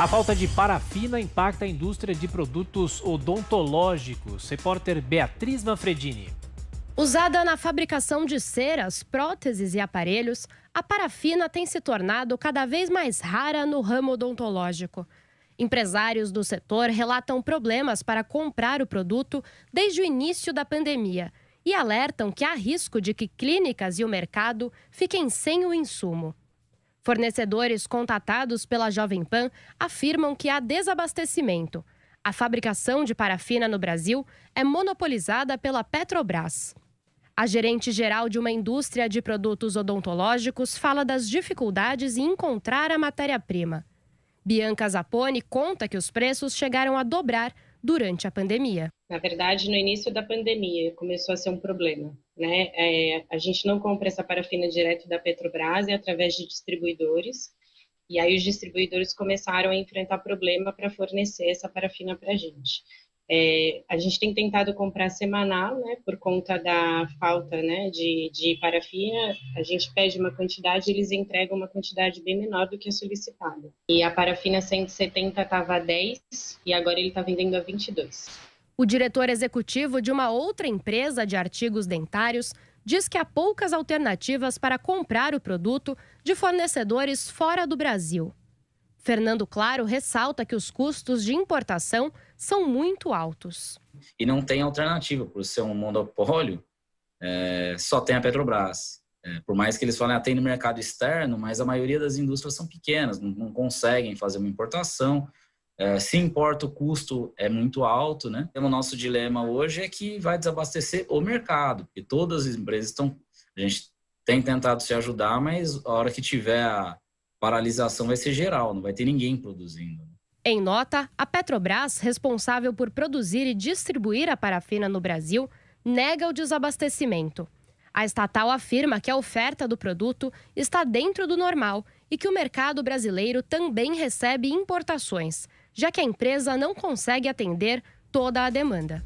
A falta de parafina impacta a indústria de produtos odontológicos. Repórter Beatriz Manfredini. Usada na fabricação de ceras, próteses e aparelhos, a parafina tem se tornado cada vez mais rara no ramo odontológico. Empresários do setor relatam problemas para comprar o produto desde o início da pandemia e alertam que há risco de que clínicas e o mercado fiquem sem o insumo. Fornecedores contatados pela Jovem Pan afirmam que há desabastecimento. A fabricação de parafina no Brasil é monopolizada pela Petrobras. A gerente geral de uma indústria de produtos odontológicos fala das dificuldades em encontrar a matéria-prima. Bianca Zapone conta que os preços chegaram a dobrar durante a pandemia. Na verdade, no início da pandemia começou a ser um problema. Né? É, a gente não compra essa parafina direto da Petrobras, é através de distribuidores. E aí os distribuidores começaram a enfrentar problema para fornecer essa parafina para a gente. É, a gente tem tentado comprar semanal, né, por conta da falta né, de, de parafina. A gente pede uma quantidade e eles entregam uma quantidade bem menor do que a solicitada. E a parafina 170 estava a 10 e agora ele está vendendo a 22. O diretor executivo de uma outra empresa de artigos dentários diz que há poucas alternativas para comprar o produto de fornecedores fora do Brasil. Fernando Claro ressalta que os custos de importação são muito altos. E não tem alternativa, por ser um monopólio, é, só tem a Petrobras. É, por mais que eles falem, ah, tem no mercado externo, mas a maioria das indústrias são pequenas, não, não conseguem fazer uma importação. É, se importa, o custo é muito alto, né? Então, o nosso dilema hoje é que vai desabastecer o mercado, porque todas as empresas estão. A gente tem tentado se ajudar, mas a hora que tiver a, paralisação vai ser geral, não vai ter ninguém produzindo. Né? Em nota, a Petrobras, responsável por produzir e distribuir a parafina no Brasil, nega o desabastecimento. A estatal afirma que a oferta do produto está dentro do normal e que o mercado brasileiro também recebe importações, já que a empresa não consegue atender toda a demanda.